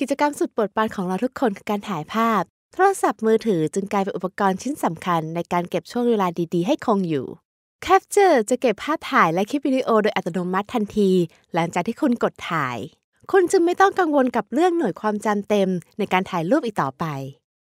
กิจกรรมสุดปวดปานของเราทุกคนคือการถ่ายภาพโทรศัพท์มือถือจึงกลายเป็นอุปกรณ์ชิ้นสำคัญในการเก็บช่วงเวลาดีๆ ให้คงอยู่ Capture จะเก็บภาพถ่ายและคลิปวิดีโอโดยอัตโนมัติทันทีหลังจากที่คุณกดถ่าย คุณจึงไม่ต้องกังวลกับเรื่องหน่วยความจำเต็มในการถ่ายรูปอีกต่อไป